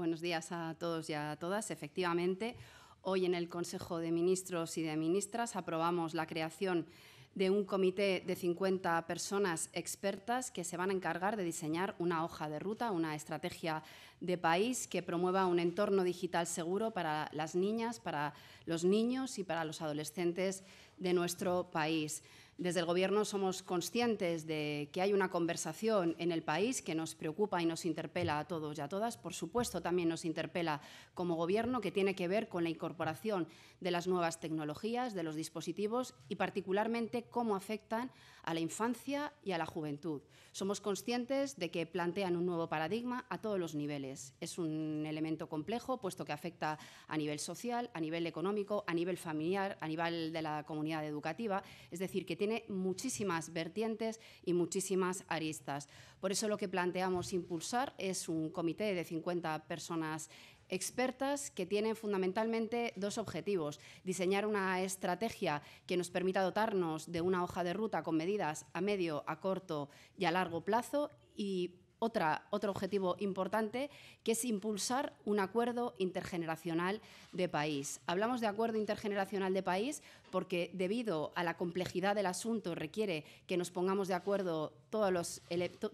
Buenos días a todos y a todas. Efectivamente, hoy en el Consejo de Ministros y de Ministras aprobamos la creación de un comité de 50 personas expertas que se van a encargar de diseñar una hoja de ruta, una estrategia de país que promueva un entorno digital seguro para las niñas, para los niños y para los adolescentes de nuestro país. Desde el Gobierno somos conscientes de que hay una conversación en el país que nos preocupa y nos interpela a todos y a todas. Por supuesto, también nos interpela como Gobierno, que tiene que ver con la incorporación de las nuevas tecnologías, de los dispositivos y, particularmente, cómo afectan a la infancia y a la juventud. Somos conscientes de que plantean un nuevo paradigma a todos los niveles. Es un elemento complejo, puesto que afecta a nivel social, a nivel económico, a nivel familiar, a nivel de la comunidad educativa. Es decir, que tiene tiene muchísimas vertientes y muchísimas aristas. Por eso lo que planteamos impulsar es un comité de 50 personas expertas que tienen fundamentalmente dos objetivos. Diseñar una estrategia que nos permita dotarnos de una hoja de ruta con medidas a medio, a corto y a largo plazo y otra, otro objetivo importante, que es impulsar un acuerdo intergeneracional de país. Hablamos de acuerdo intergeneracional de país porque, debido a la complejidad del asunto, requiere que nos pongamos de acuerdo todos los,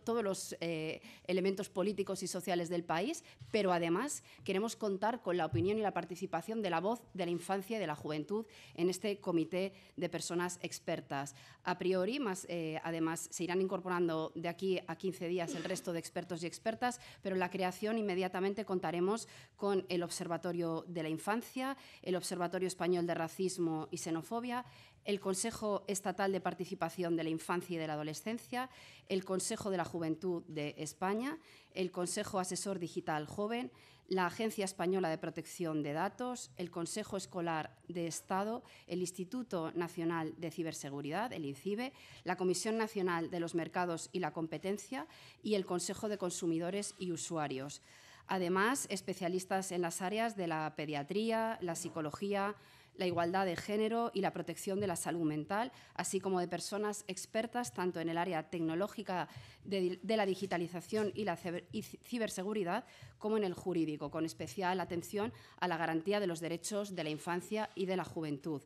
todos los eh, elementos políticos y sociales del país, pero además queremos contar con la opinión y la participación de la voz de la infancia y de la juventud en este comité de personas expertas. A priori, más, eh, además, se irán incorporando de aquí a 15 días el resto de de expertos y expertas, pero en la creación inmediatamente contaremos con el Observatorio de la Infancia, el Observatorio Español de Racismo y Xenofobia, el Consejo Estatal de Participación de la Infancia y de la Adolescencia, el Consejo de la Juventud de España, el Consejo Asesor Digital Joven, la Agencia Española de Protección de Datos, el Consejo Escolar de Estado, el Instituto Nacional de Ciberseguridad, el INCIBE, la Comisión Nacional de los Mercados y la Competencia y el Consejo de Consumidores y Usuarios. Además, especialistas en las áreas de la pediatría, la psicología, la igualdad de género y la protección de la salud mental, así como de personas expertas tanto en el área tecnológica de, la digitalización y la ciberseguridad como en el jurídico, con especial atención a la garantía de los derechos de la infancia y de la juventud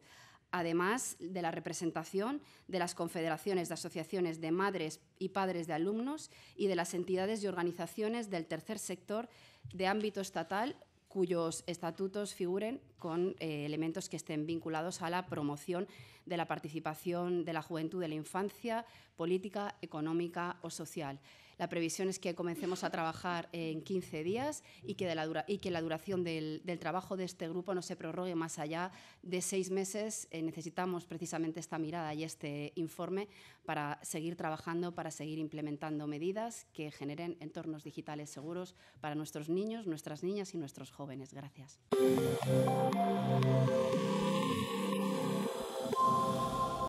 además de la representación de las confederaciones de asociaciones de madres y padres de alumnos y de las entidades y organizaciones del tercer sector de ámbito estatal cuyos estatutos figuren con eh, elementos que estén vinculados a la promoción de la participación de la juventud de la infancia política, económica o social. La previsión es que comencemos a trabajar en 15 días y que, la, duración del, trabajo de este grupo no se prorrogue más allá de seis meses. Eh, necesitamos precisamente esta mirada y este informe para seguir trabajando, para seguir implementando medidas que generen entornos digitales seguros para nuestros niños, nuestras niñas y nuestros jóvenes. Gracias.